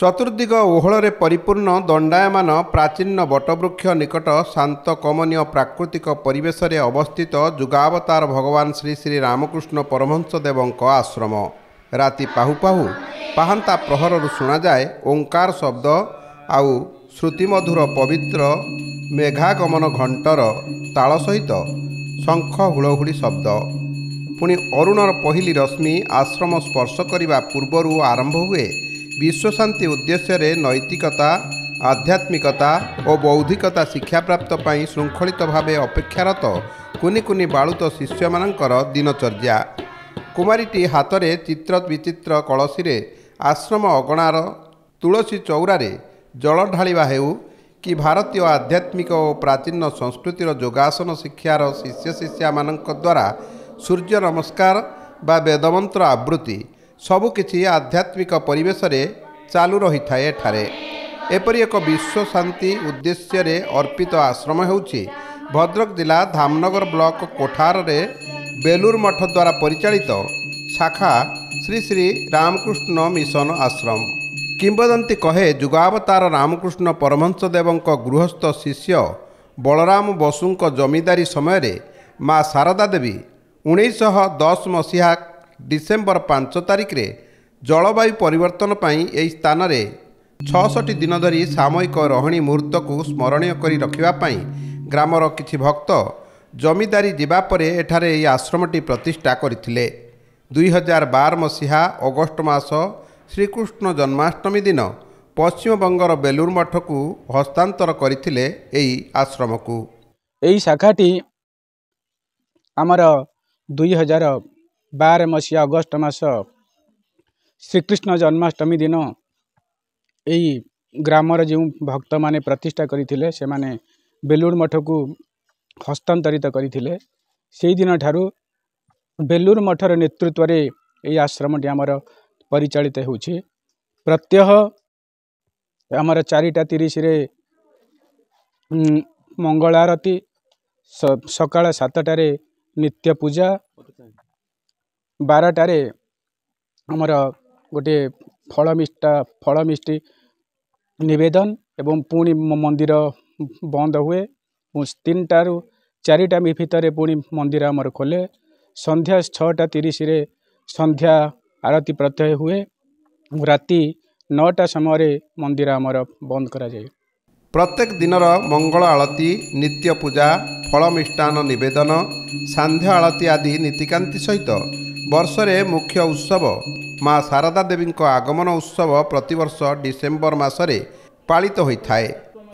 ଚତୁର୍ଦ୍ଦିଗ ଓହଳରେ ପରିପୂର୍ଣ୍ଣ ଦଣ୍ଡାୟମାନ ପ୍ରାଚୀନ ବଟବୃକ୍ଷ ନିକଟ ଶାନ୍ତ କମନୀୟ ପ୍ରାକୃତିକ ପରିବେଶରେ ଅବସ୍ଥିତ ଯୁଗାବତାର ଭଗବାନ ଶ୍ରୀ ଶ୍ରୀ ରାମକୃଷ୍ଣ ପରମହଂସ ଦେବଙ୍କ ଆଶ୍ରମ ରାତି ପାହୁ ପାହୁ ପାହାନ୍ତା ପ୍ରହରରୁ ଶୁଣାଯାଏ ଓଙ୍କାର ଶବ୍ଦ ଆଉ ଶ୍ରୁତିମଧୁର ପବିତ୍ର ମେଘାଗମନ ଘଣ୍ଟର ତାଳ ସହିତ ଶଙ୍ଖ ହୁଳହୁଳି ଶବ୍ଦ ପୁଣି ଅରୁଣର ପହିଲି ରଶ୍ମି ଆଶ୍ରମ ସ୍ପର୍ଶ କରିବା ପୂର୍ବରୁ ଆରମ୍ଭ ହୁଏ ବିଶ୍ୱଶାନ୍ତି ଉଦ୍ଦେଶ୍ୟରେ ନୈତିକତା ଆଧ୍ୟାତ୍ମିକତା ଓ ବୌଦ୍ଧିକତା ଶିକ୍ଷାପ୍ରାପ୍ତ ପାଇଁ ଶୃଙ୍ଖଳିତ ଭାବେ ଅପେକ୍ଷାରତ କୁନି କୁନି ବାଳୁତ ଶିଷ୍ୟମାନଙ୍କର ଦିନଚର୍ଯ୍ୟା କୁମାରୀଟି ହାତରେ ଚିତ୍ର ବିଚିତ୍ର କଳସୀରେ ଆଶ୍ରମ ଅଗଣାର ତୁଳସୀ ଚଉରାରେ ଜଳ ଢାଳିବା ହେଉ କି ଭାରତୀୟ ଆଧ୍ୟାତ୍ମିକ ଓ ପ୍ରାଚୀନ ସଂସ୍କୃତିର ଯୋଗାସନ ଶିକ୍ଷାର ଶିଷ୍ୟ ଶିଷ୍ୟାମାନଙ୍କ ଦ୍ୱାରା ସୂର୍ଯ୍ୟ ନମସ୍କାର ବା ବେଦମନ୍ତ୍ର ଆବୃତ୍ତି ସବୁକିଛି ଆଧ୍ୟାତ୍ମିକ ପରିବେଶରେ ଚାଲୁ ରହିଥାଏ ଏଠାରେ ଏପରି ଏକ ବିଶ୍ୱ ଶାନ୍ତି ଉଦ୍ଦେଶ୍ୟରେ ଅର୍ପିତ ଆଶ୍ରମ ହେଉଛି ଭଦ୍ରକ ଜିଲ୍ଲା ଧାମନଗର ବ୍ଲକ କୋଠାରରେ ବେଲୁର ମଠ ଦ୍ୱାରା ପରିଚାଳିତ ଶାଖା ଶ୍ରୀ ଶ୍ରୀ ରାମକୃଷ୍ଣ ମିଶନ ଆଶ୍ରମ କିମ୍ବଦନ୍ତୀ କହେ ଯୁଗାବତାର ରାମକୃଷ୍ଣ ପରମହଂସ ଦେବଙ୍କ ଗୃହସ୍ଥ ଶିଷ୍ୟ ବଳରାମ ବସୁଙ୍କ ଜମିଦାରୀ ସମୟରେ ମା' ଶାରଦା ଦେବୀ ଉଣେଇଶହ ଦଶ ମସିହା ଡିସେମ୍ବର ପାଞ୍ଚ ତାରିଖରେ ଜଳବାୟୁ ପରିବର୍ତ୍ତନ ପାଇଁ ଏହି ସ୍ଥାନରେ ଛଅଷଠି ଦିନ ଧରି ସାମୟିକ ରହଣୀ ମୁହୂର୍ତ୍ତକୁ ସ୍ମରଣୀୟ କରି ରଖିବା ପାଇଁ ଗ୍ରାମର କିଛି ଭକ୍ତ ଜମିଦାରୀ ଯିବା ପରେ ଏଠାରେ ଏହି ଆଶ୍ରମଟି ପ୍ରତିଷ୍ଠା କରିଥିଲେ ଦୁଇହଜାର ବାର ମସିହା ଅଗଷ୍ଟ ମାସ ଶ୍ରୀକୃଷ୍ଣ ଜନ୍ମାଷ୍ଟମୀ ଦିନ ପଶ୍ଚିମବଙ୍ଗର ବେଲୁର ମଠକୁ ହସ୍ତାନ୍ତର କରିଥିଲେ ଏହି ଆଶ୍ରମକୁ ଏହି ଶାଖାଟି ଆମର ଦୁଇ ହଜାର ବାର ମସିହା ଅଗଷ୍ଟ ମାସ ଶ୍ରୀକୃଷ୍ଣ ଜନ୍ମାଷ୍ଟମୀ ଦିନ ଏହି ଗ୍ରାମର ଯେଉଁ ଭକ୍ତମାନେ ପ୍ରତିଷ୍ଠା କରିଥିଲେ ସେମାନେ ବେଲୁର ମଠକୁ ହସ୍ତାନ୍ତରିତ କରିଥିଲେ ସେହିଦିନ ଠାରୁ ବେଲୁର ମଠର ନେତୃତ୍ୱରେ ଏହି ଆଶ୍ରମଟି ଆମର ପରିଚାଳିତ ହେଉଛି ପ୍ରତ୍ୟହ ଆମର ଚାରିଟା ତିରିଶରେ ମଙ୍ଗଳାରତୀ ସକାଳ ସାତଟାରେ ନିତ୍ୟ ପୂଜା ବାରଟାରେ ଆମର ଗୋଟିଏ ଫଳମିଷ୍ଟା ଫଳମିଷ୍ଟି ନିବେଦନ ଏବଂ ପୁଣି ମନ୍ଦିର ବନ୍ଦ ହୁଏ ତିନିଟାରୁ ଚାରିଟା ଭିତରେ ପୁଣି ମନ୍ଦିର ଆମର ଖୋଲେ ସନ୍ଧ୍ୟା ଛଅଟା ତିରିଶରେ ସନ୍ଧ୍ୟା ଆରତୀ ପ୍ରତ୍ୟୟ ହୁଏ ରାତି ନଅଟା ସମୟରେ ମନ୍ଦିର ଆମର ବନ୍ଦ କରାଯାଏ ପ୍ରତ୍ୟେକ ଦିନର ମଙ୍ଗଳ ଆଳତି ନିତ୍ୟ ପୂଜା ଫଳ ମିଷ୍ଟାନ ନିବେଦନ ସାନ୍ଧ୍ୟ ଆଳତି ଆଦି ନୀତିକାନ୍ତି ସହିତ ବର୍ଷରେ ମୁଖ୍ୟ ଉତ୍ସବ ମା ଶାରଦା ଦେବୀଙ୍କ ଆଗମନ ଉତ୍ସବ ପ୍ରତିବର୍ଷ ଡିସେମ୍ବର ମାସରେ ପାଳିତ ହୋଇଥାଏ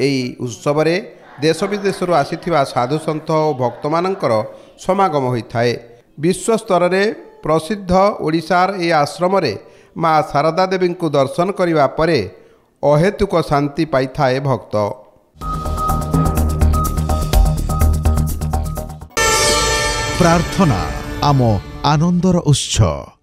ଏହି ଉତ୍ସବରେ ଦେଶ ବିଦେଶରୁ ଆସିଥିବା ସାଧୁସନ୍ଥ ଓ ଭକ୍ତମାନଙ୍କର ସମାଗମ ହୋଇଥାଏ ବିଶ୍ୱସ୍ତରରେ ପ୍ରସିଦ୍ଧ ଓଡ଼ିଶାର ଏ ଆଶ୍ରମରେ ମା ଶାରଦା ଦେବୀଙ୍କୁ ଦର୍ଶନ କରିବା ପରେ ଅହେତୁକ ଶାନ୍ତି ପାଇଥାଏ ଭକ୍ତ ପ୍ରାର୍ଥନା ଆମ ଆନନ୍ଦର ଉତ୍ସ